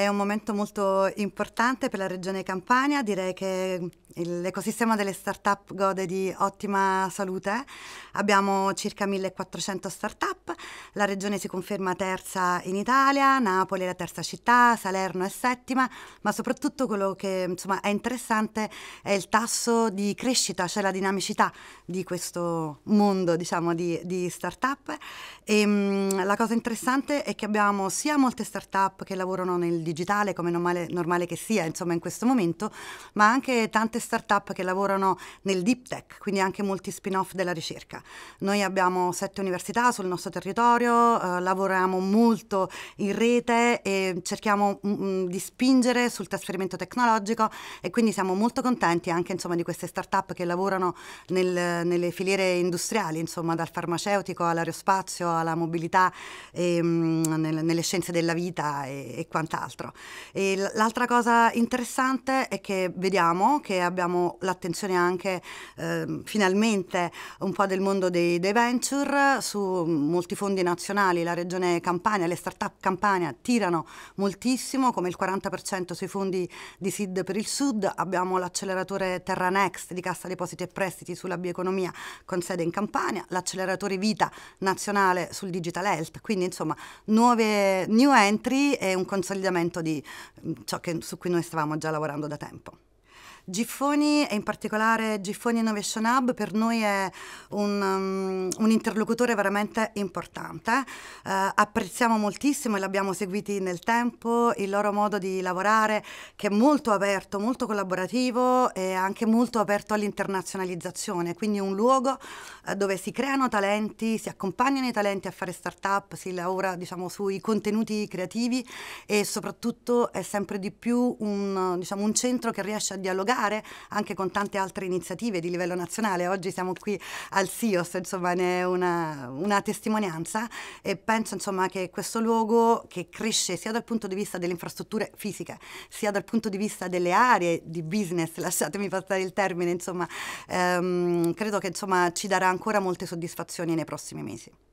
È un momento molto importante per la regione Campania, direi che mm, l'ecosistema delle start-up gode di ottima salute, abbiamo circa 1400 start-up, la regione si conferma terza in Italia, Napoli è la terza città, Salerno è settima, ma soprattutto quello che insomma, è interessante è il tasso di crescita, cioè la dinamicità di questo mondo diciamo, di, di start-up. E, ehm, mh, la cosa interessante è che abbiamo sia molte start-up che lavorano nel digitale come normale, normale, che sia insomma in questo momento, ma anche tante start-up che lavorano nel deep tech, quindi anche molti spin-off della ricerca. Noi abbiamo sette università sul nostro territorio, eh, lavoriamo molto in rete e cerchiamo mh, mm, mm, di spingere sul trasferimento tecnologico e quindi siamo molto contenti anche insomma, di queste start-up che lavorano nel, nelle filiere industriali, insomma, dal farmaceutico all'aerospazio, alla mobilità, e, ehm, mh, nel, nelle scienze della vita e, e quant'altro altro. E l'altra cosa interessante è che vediamo che abbiamo l'attenzione anche eh, finalmente un po' del mondo dei, dei, venture, su molti fondi nazionali, la regione Campania, le start-up Campania tirano moltissimo, come il 40% sui fondi di SID per il Sud, abbiamo l'acceleratore Terra Next di Cassa Depositi e Prestiti sulla bioeconomia con sede in Campania, l'acceleratore Vita nazionale sul Digital Health, quindi insomma nuove new entry e un consolidamento strumento di mm, ciò che, su cui noi stavamo già lavorando da tempo. Giffoni e in particolare Giffoni Innovation Hub per noi è un, um, un interlocutore veramente importante. Eh, apprezziamo moltissimo e l'abbiamo seguiti nel tempo, il loro modo di lavorare che è molto aperto, molto collaborativo e anche molto aperto all'internazionalizzazione, quindi un luogo eh, dove si creano talenti, si accompagnano i talenti a fare start-up, si lavora diciamo, sui contenuti creativi e soprattutto è sempre di più un, diciamo, un centro che riesce a dialogare lavorare anche con tante altre iniziative di livello nazionale. Oggi siamo qui al SIOS, insomma ne è una, una testimonianza e penso insomma che questo luogo che cresce sia dal punto di vista delle infrastrutture fisiche, sia dal punto di vista delle aree di business, lasciatemi passare il termine, insomma, ehm, credo che insomma ci darà ancora molte soddisfazioni nei prossimi mesi.